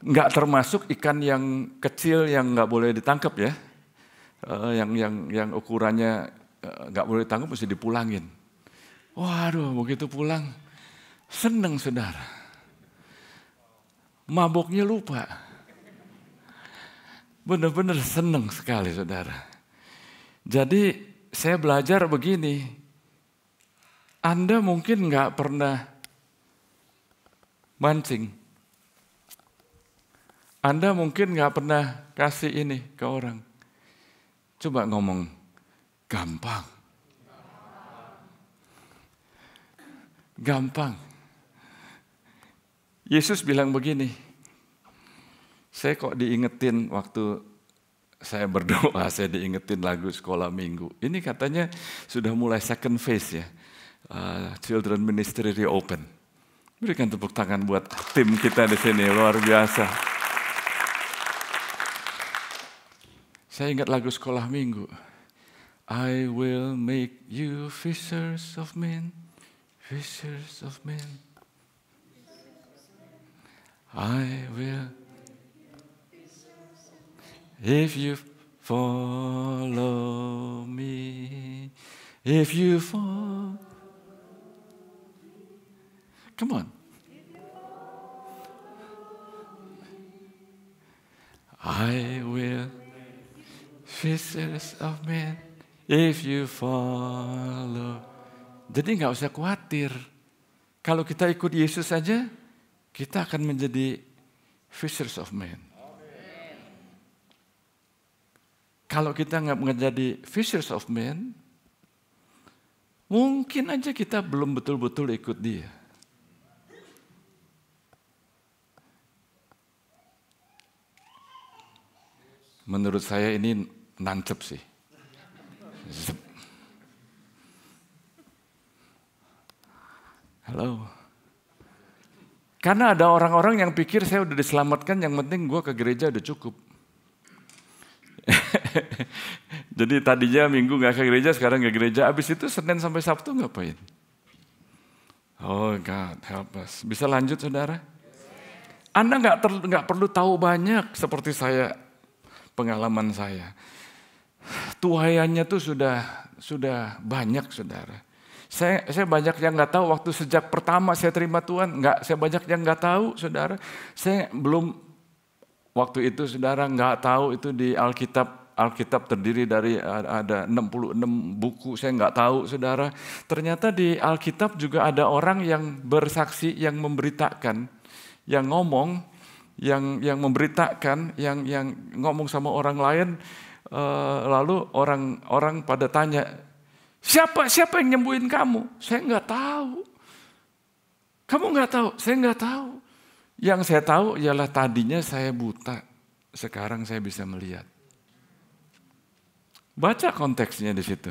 Nggak termasuk ikan yang kecil yang nggak boleh ditangkap ya uh, yang yang yang ukurannya eh, nggak uh, boleh tanggung mesti dipulangin. Waduh, begitu pulang seneng saudara. Maboknya lupa. Benar-benar seneng sekali saudara. Jadi saya belajar begini. Anda mungkin nggak pernah mancing. Anda mungkin nggak pernah kasih ini ke orang. Coba ngomong gampang. Gampang. Yesus bilang begini. Saya kok diingetin waktu saya berdoa, *laughs* saya diingetin lagu sekolah minggu. Ini katanya sudah mulai second phase ya. Uh, children ministry reopen. Berikan tepuk tangan buat tim kita di sini, luar biasa. Saya ingat lagu sekolah minggu. I will make you fishers of men, fishers of men. I will. If you follow me, if you follow. Come on. I will. fishes of men, if you follow. Jadi nggak usah khawatir. Kalau kita ikut Yesus saja, kita akan menjadi fishers of men. Kalau kita nggak menjadi fishers of men, mungkin aja kita belum betul-betul ikut dia. Menurut saya ini nancep sih. Zep. Halo. Karena ada orang-orang yang pikir saya udah diselamatkan, yang penting gue ke gereja udah cukup. *laughs* Jadi tadinya minggu gak ke gereja, sekarang ke gereja. Abis itu Senin sampai Sabtu ngapain? Oh God, help us. Bisa lanjut saudara? Anda nggak nggak perlu tahu banyak seperti saya pengalaman saya. Tuhayannya tuh sudah sudah banyak saudara. Saya, saya banyak yang nggak tahu waktu sejak pertama saya terima Tuhan nggak saya banyak yang nggak tahu saudara. Saya belum waktu itu saudara nggak tahu itu di Alkitab Alkitab terdiri dari ada 66 buku, saya nggak tahu saudara. Ternyata di Alkitab juga ada orang yang bersaksi, yang memberitakan, yang ngomong yang yang memberitakan, yang yang ngomong sama orang lain, uh, lalu orang-orang pada tanya, siapa siapa yang nyembuhin kamu? Saya nggak tahu. Kamu nggak tahu? Saya nggak tahu. Yang saya tahu ialah tadinya saya buta, sekarang saya bisa melihat. Baca konteksnya di situ.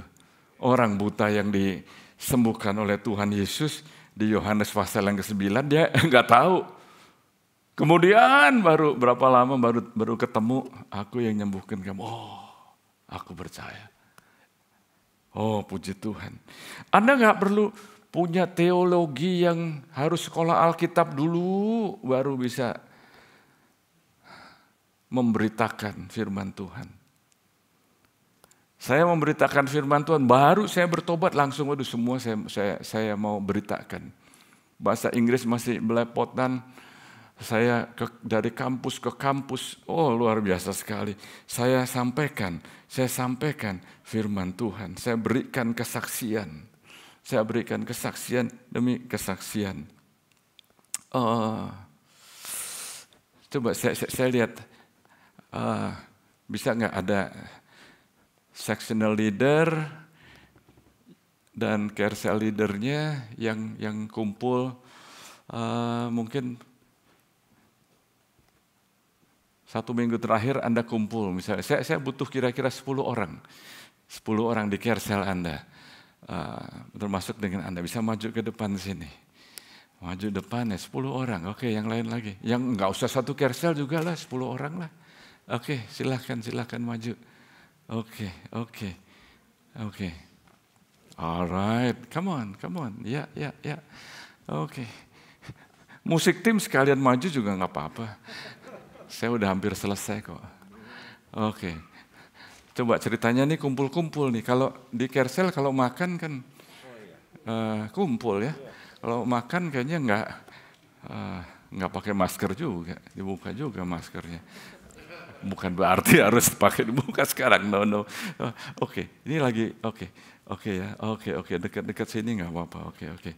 Orang buta yang disembuhkan oleh Tuhan Yesus di Yohanes pasal yang ke-9 dia *laughs* nggak tahu Kemudian baru berapa lama baru baru ketemu aku yang nyembuhkan kamu. Oh, aku percaya. Oh, puji Tuhan. Anda nggak perlu punya teologi yang harus sekolah Alkitab dulu baru bisa memberitakan firman Tuhan. Saya memberitakan firman Tuhan, baru saya bertobat langsung waduh semua saya saya saya mau beritakan. Bahasa Inggris masih belepotan, saya ke, dari kampus ke kampus, oh luar biasa sekali. Saya sampaikan, saya sampaikan firman Tuhan. Saya berikan kesaksian. Saya berikan kesaksian demi kesaksian. Uh, coba saya, saya, saya lihat, uh, bisa nggak ada sectional leader dan care cell leadernya yang yang kumpul uh, mungkin satu minggu terakhir Anda kumpul, misalnya saya, saya butuh kira-kira 10 orang, 10 orang di carousel Anda, uh, termasuk dengan Anda, bisa maju ke depan sini. Maju depan ya 10 orang, oke yang lain lagi. Yang nggak usah satu carousel juga lah, 10 orang lah. Oke, silahkan, silahkan maju. Oke, oke, oke. Alright, come on, come on. Ya, ya, ya. Oke. Musik tim sekalian maju juga nggak apa-apa. Saya udah hampir selesai kok. Oke. Okay. Coba ceritanya nih kumpul-kumpul nih. Kalau di Kersel kalau makan kan uh, kumpul ya. Kalau makan kayaknya nggak uh, nggak pakai masker juga, dibuka juga maskernya. Bukan berarti *laughs* harus pakai dibuka sekarang, no no. Eh, oke, okay. ini lagi oke, okay. oke okay, ya, oke okay, oke okay. dekat-dekat sini nggak apa-apa, oke okay, oke. Okay.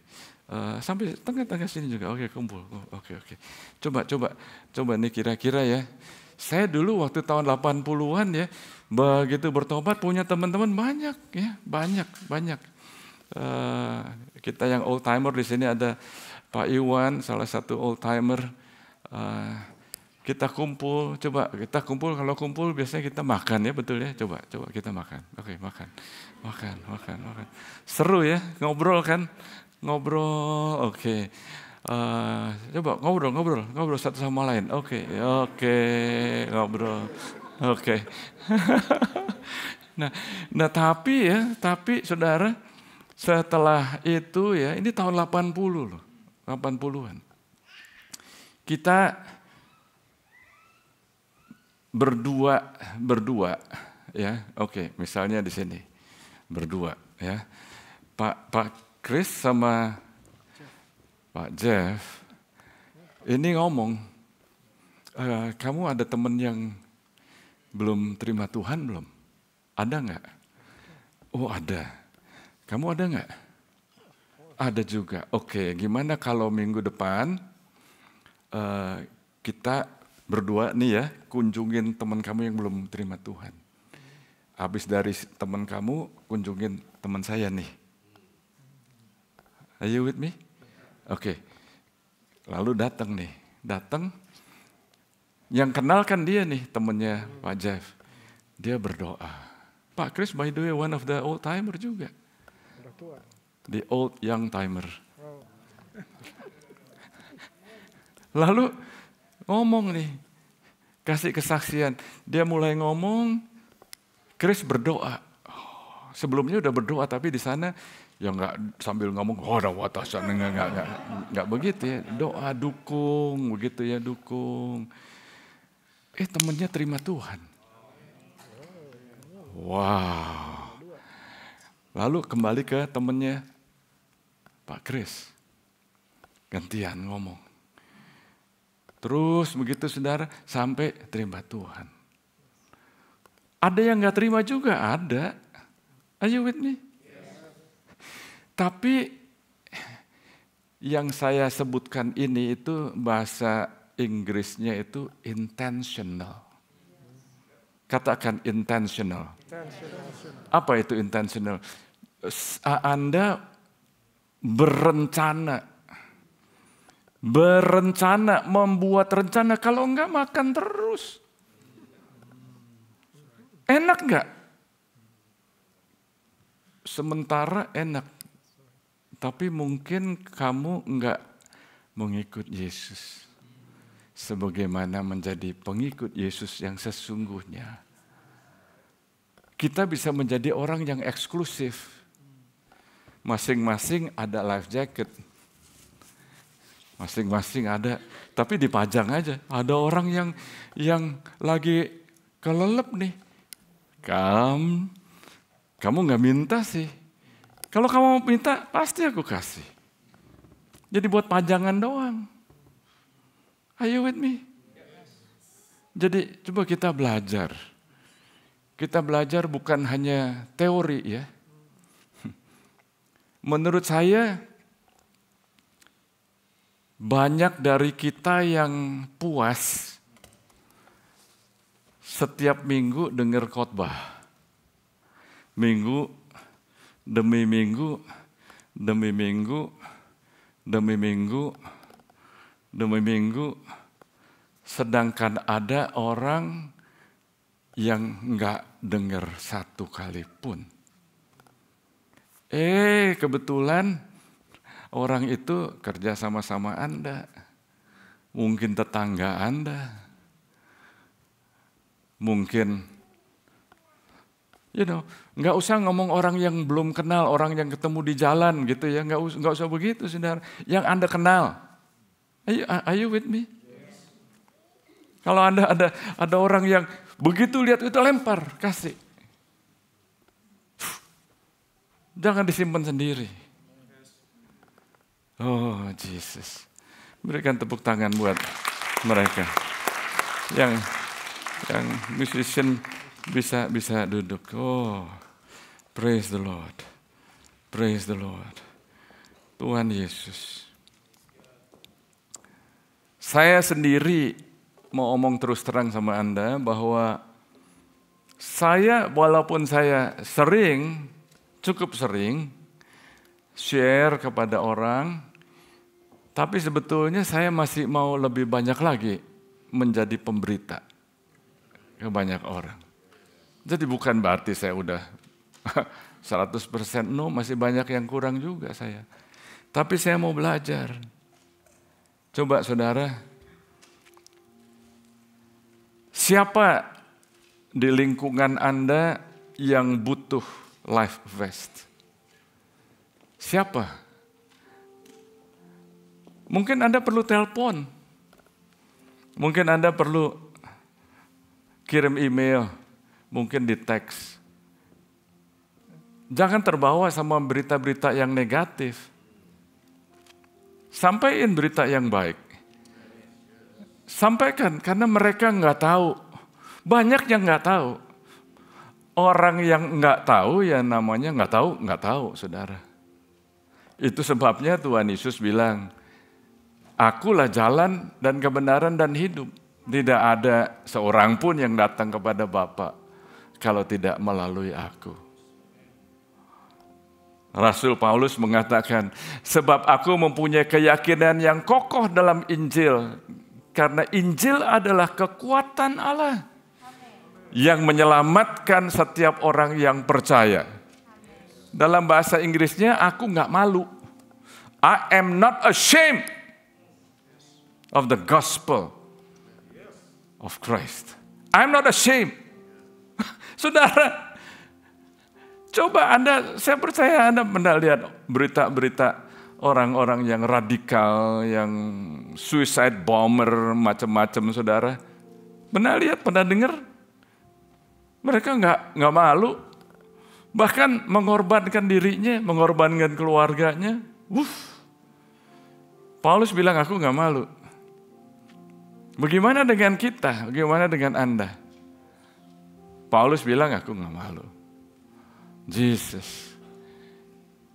Eh, sampai tengah-tengah sini juga. Oke, okay, kumpul. Oh, oke, okay, oke. Okay, Coba coba coba nih kira-kira ya. Saya dulu waktu tahun 80-an ya, begitu bertobat punya teman-teman banyak ya, banyak, banyak. Uh, kita yang old timer di sini ada Pak Iwan, salah satu old timer. Uh, eh, kita kumpul, coba kita kumpul. Kalau kumpul biasanya kita makan ya, betul ya. Coba, coba kita makan. Oke, makan, makan, makan, makan. Seru ya, ngobrol kan, ngobrol, oke. Okay. Uh, eh, coba ngobrol, ngobrol, ngobrol satu sama lain. Oke, okay, oke, okay, ngobrol, oke. Okay. *laughs* nah, nah tapi ya, tapi saudara setelah itu ya, ini tahun 80 loh, 80-an. Kita berdua, berdua, ya, oke. Okay, misalnya di sini berdua, ya, Pak Pak Chris sama Pak Jeff ini ngomong, e, kamu ada teman yang belum terima Tuhan belum? Ada nggak? Oh ada. Kamu ada nggak? Ada juga. Oke, gimana kalau minggu depan uh, kita berdua nih ya kunjungin teman kamu yang belum terima Tuhan. Habis dari teman kamu kunjungin teman saya nih Are you with me? Oke. Okay. Lalu datang nih, datang yang kenalkan dia nih temennya Pak Jeff. Dia berdoa. Pak Chris by the way one of the old timer juga. The old young timer. *laughs* Lalu ngomong nih, kasih kesaksian. Dia mulai ngomong, Chris berdoa. Oh, sebelumnya udah berdoa tapi di sana ya nggak sambil ngomong oh rawatasan enggak enggak enggak enggak begitu ya doa dukung begitu ya dukung eh temennya terima Tuhan wow lalu kembali ke temennya Pak Kris gantian ngomong terus begitu saudara sampai terima Tuhan ada yang nggak terima juga ada Ayo with me tapi yang saya sebutkan ini itu bahasa Inggrisnya itu intentional. Katakan intentional. Apa itu intentional? Anda berencana. Berencana, membuat rencana. Kalau enggak makan terus. Enak enggak? Sementara enak tapi mungkin kamu enggak mengikut Yesus sebagaimana menjadi pengikut Yesus yang sesungguhnya. Kita bisa menjadi orang yang eksklusif. Masing-masing ada life jacket. Masing-masing ada, tapi dipajang aja. Ada orang yang yang lagi kelelep nih. Kam, kamu nggak minta sih, kalau kamu mau minta, pasti aku kasih. Jadi buat pajangan doang. Are you with me? Jadi coba kita belajar. Kita belajar bukan hanya teori ya. *laughs* Menurut saya banyak dari kita yang puas setiap minggu dengar khotbah. Minggu demi minggu, demi minggu, demi minggu, demi minggu, sedangkan ada orang yang nggak dengar satu kali pun. Eh, kebetulan orang itu kerja sama-sama Anda, mungkin tetangga Anda, mungkin, you know, Nggak usah ngomong orang yang belum kenal, orang yang ketemu di jalan gitu ya. Nggak, us nggak usah begitu saudara. Yang Anda kenal. Are you, are you with me? Kalau Anda ada, ada orang yang begitu lihat itu lempar, kasih. Jangan disimpan sendiri. Oh Jesus. Berikan tepuk tangan buat mereka. Yang yang musician bisa bisa duduk. Oh. Praise the Lord. Praise the Lord. Tuhan Yesus. Saya sendiri mau omong terus terang sama Anda bahwa saya walaupun saya sering cukup sering share kepada orang tapi sebetulnya saya masih mau lebih banyak lagi menjadi pemberita ke banyak orang. Jadi bukan berarti saya udah 100% *laughs* no, masih banyak yang kurang juga saya. Tapi saya mau belajar. Coba saudara, siapa di lingkungan Anda yang butuh life vest? Siapa? Mungkin Anda perlu telepon. Mungkin Anda perlu kirim email mungkin di teks. Jangan terbawa sama berita-berita yang negatif. Sampaikan berita yang baik. Sampaikan, karena mereka nggak tahu. Banyak yang nggak tahu. Orang yang nggak tahu ya namanya nggak tahu, nggak tahu, saudara. Itu sebabnya Tuhan Yesus bilang, Akulah jalan dan kebenaran dan hidup. Tidak ada seorang pun yang datang kepada Bapa kalau tidak melalui aku. Rasul Paulus mengatakan, sebab aku mempunyai keyakinan yang kokoh dalam Injil, karena Injil adalah kekuatan Allah yang menyelamatkan setiap orang yang percaya. Dalam bahasa Inggrisnya, aku nggak malu. I am not ashamed of the gospel of Christ. I am not ashamed. *laughs* Saudara, coba Anda, saya percaya Anda pernah lihat berita-berita orang-orang yang radikal, yang suicide bomber, macam-macam saudara. Pernah lihat, pernah dengar? Mereka nggak nggak malu, bahkan mengorbankan dirinya, mengorbankan keluarganya. Wuff. Paulus bilang aku nggak malu. Bagaimana dengan kita? Bagaimana dengan Anda? Paulus bilang aku nggak malu. Jesus.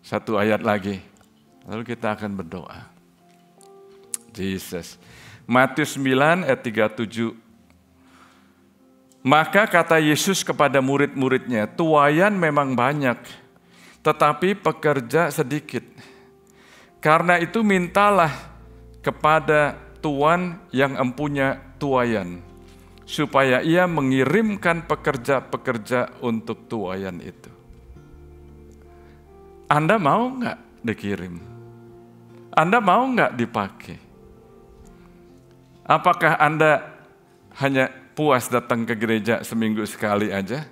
Satu ayat lagi. Lalu kita akan berdoa. Jesus. Matius 9 ayat 37. Maka kata Yesus kepada murid-muridnya, tuayan memang banyak, tetapi pekerja sedikit. Karena itu mintalah kepada Tuhan yang empunya tuayan supaya ia mengirimkan pekerja-pekerja untuk tuayan itu. Anda mau nggak dikirim? Anda mau nggak dipakai? Apakah Anda hanya puas datang ke gereja seminggu sekali aja?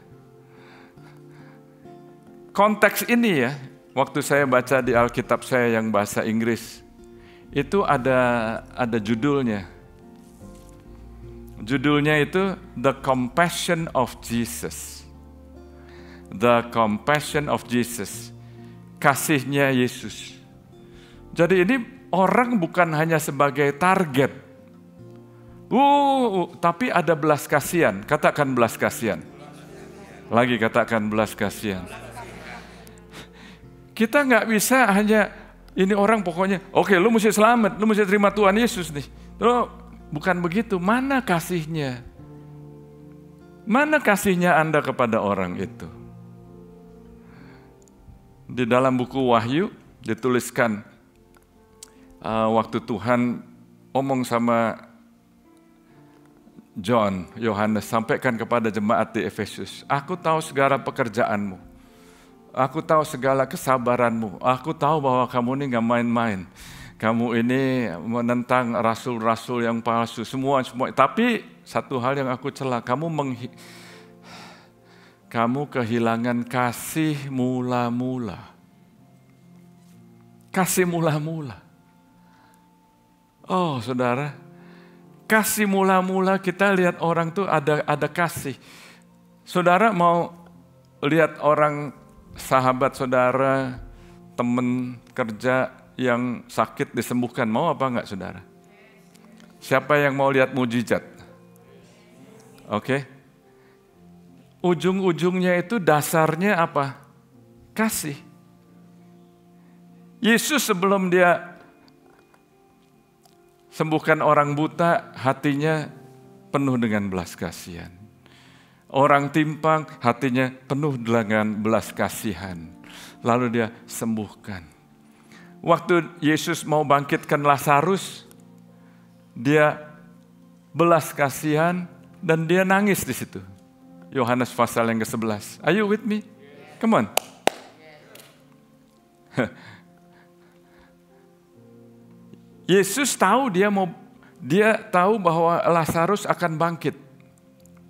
Konteks ini ya, waktu saya baca di Alkitab saya yang bahasa Inggris, itu ada ada judulnya Judulnya itu The Compassion of Jesus. The Compassion of Jesus. Kasihnya Yesus. Jadi ini orang bukan hanya sebagai target. Uh, tapi ada belas kasihan. Katakan belas kasihan. Lagi katakan belas kasihan. Kita nggak bisa hanya ini orang pokoknya, oke okay, lu mesti selamat, lu mesti terima Tuhan Yesus nih. Lu Bukan begitu, mana kasihnya? Mana kasihnya Anda kepada orang itu? Di dalam buku Wahyu dituliskan uh, waktu Tuhan omong sama John, Yohanes, sampaikan kepada jemaat di Efesus, aku tahu segala pekerjaanmu, aku tahu segala kesabaranmu, aku tahu bahwa kamu ini nggak main-main, kamu ini menentang rasul-rasul yang palsu semua semua tapi satu hal yang aku celah kamu meng kamu kehilangan kasih mula-mula kasih mula-mula oh saudara kasih mula-mula kita lihat orang tuh ada ada kasih saudara mau lihat orang sahabat saudara teman kerja yang sakit disembuhkan mau apa enggak saudara? Siapa yang mau lihat mujizat? Oke. Okay. Ujung-ujungnya itu dasarnya apa? Kasih. Yesus sebelum dia sembuhkan orang buta, hatinya penuh dengan belas kasihan. Orang timpang, hatinya penuh dengan belas kasihan. Lalu dia sembuhkan waktu Yesus mau bangkitkan Lazarus, dia belas kasihan dan dia nangis di situ. Yohanes pasal yang ke-11. Are you with me? Come on. *laughs* Yesus tahu dia mau dia tahu bahwa Lazarus akan bangkit.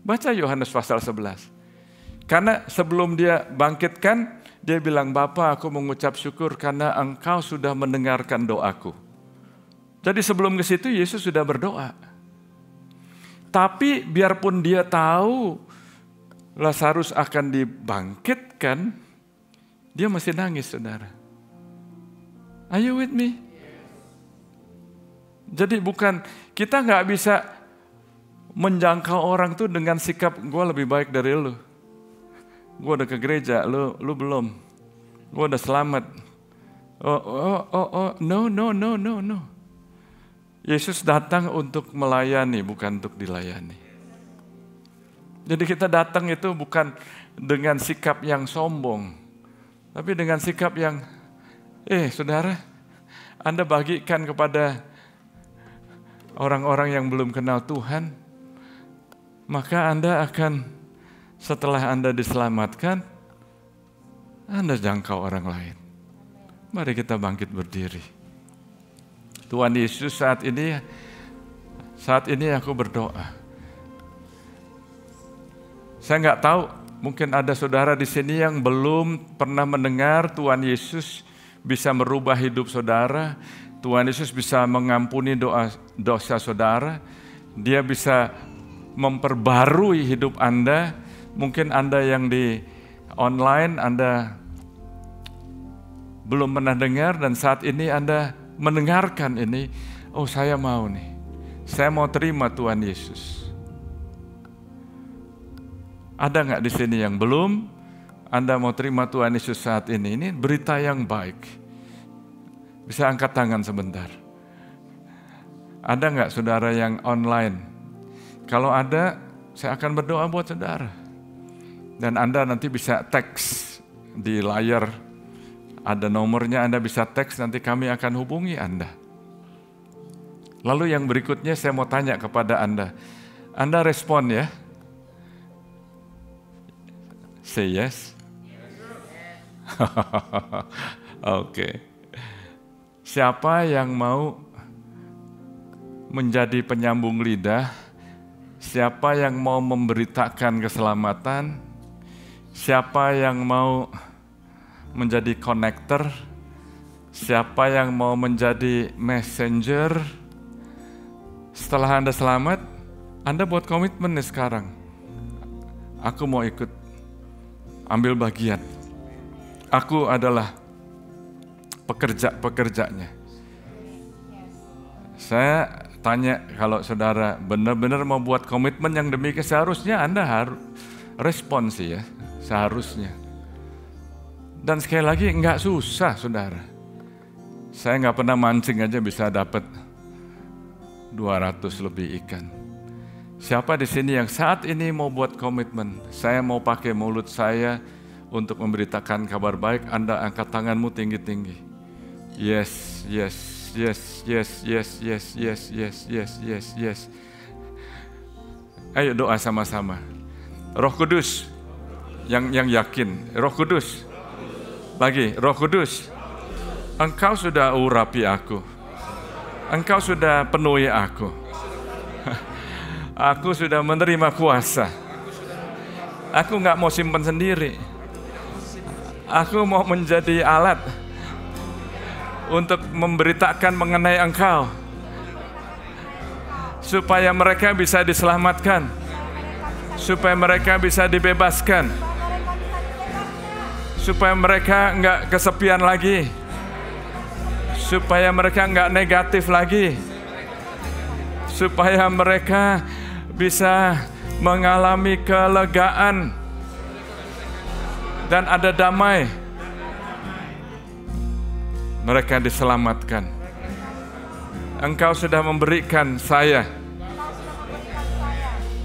Baca Yohanes pasal 11. Karena sebelum dia bangkitkan dia bilang, Bapak aku mengucap syukur karena engkau sudah mendengarkan doaku. Jadi sebelum ke situ Yesus sudah berdoa. Tapi biarpun dia tahu Lazarus akan dibangkitkan, dia masih nangis saudara. Are you with me? Jadi bukan, kita nggak bisa menjangkau orang tuh dengan sikap gue lebih baik dari lu gue udah ke gereja, lu lu belum, gue udah selamat. Oh oh oh oh no no no no no. Yesus datang untuk melayani, bukan untuk dilayani. Jadi kita datang itu bukan dengan sikap yang sombong, tapi dengan sikap yang, eh saudara, Anda bagikan kepada orang-orang yang belum kenal Tuhan, maka Anda akan setelah Anda diselamatkan, Anda jangkau orang lain. Mari kita bangkit berdiri. Tuhan Yesus saat ini, saat ini aku berdoa. Saya nggak tahu, mungkin ada saudara di sini yang belum pernah mendengar Tuhan Yesus bisa merubah hidup saudara. Tuhan Yesus bisa mengampuni doa dosa saudara. Dia bisa memperbarui hidup Anda Mungkin Anda yang di online, Anda belum pernah dengar dan saat ini Anda mendengarkan ini, oh saya mau nih, saya mau terima Tuhan Yesus. Ada nggak di sini yang belum? Anda mau terima Tuhan Yesus saat ini? Ini berita yang baik. Bisa angkat tangan sebentar. Ada nggak saudara yang online? Kalau ada, saya akan berdoa buat saudara. Dan Anda nanti bisa teks di layar ada nomornya Anda bisa teks nanti kami akan hubungi Anda. Lalu yang berikutnya saya mau tanya kepada Anda. Anda respon ya. Say yes. *laughs* Oke. okay. Siapa yang mau menjadi penyambung lidah? Siapa yang mau memberitakan keselamatan? Siapa yang mau menjadi connector? Siapa yang mau menjadi messenger? Setelah Anda selamat, Anda buat komitmen nih sekarang. Aku mau ikut ambil bagian. Aku adalah pekerja-pekerjanya. Saya tanya kalau saudara benar-benar mau buat komitmen yang demikian seharusnya Anda harus sih ya seharusnya. Dan sekali lagi nggak susah saudara. Saya nggak pernah mancing aja bisa dapat 200 lebih ikan. Siapa di sini yang saat ini mau buat komitmen? Saya mau pakai mulut saya untuk memberitakan kabar baik. Anda angkat tanganmu tinggi-tinggi. Yes, yes, yes, yes, yes, yes, yes, yes, yes, yes, yes. Ayo doa sama-sama. Roh Kudus, yang yang yakin Roh Kudus Bagi, Roh Kudus engkau sudah urapi aku engkau sudah penuhi aku *laughs* aku sudah menerima kuasa aku nggak mau simpan sendiri aku mau menjadi alat untuk memberitakan mengenai engkau supaya mereka bisa diselamatkan supaya mereka bisa dibebaskan supaya mereka nggak kesepian lagi, supaya mereka nggak negatif lagi, supaya mereka bisa mengalami kelegaan dan ada damai. Mereka diselamatkan. Engkau sudah memberikan saya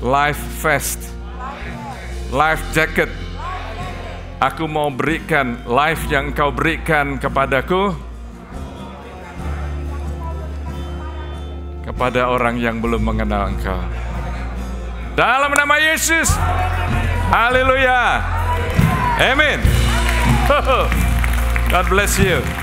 life vest, life jacket Aku mau berikan life yang engkau berikan kepadaku kepada orang yang belum mengenal engkau. Dalam nama Yesus. Haleluya. Amin. *laughs* God bless you.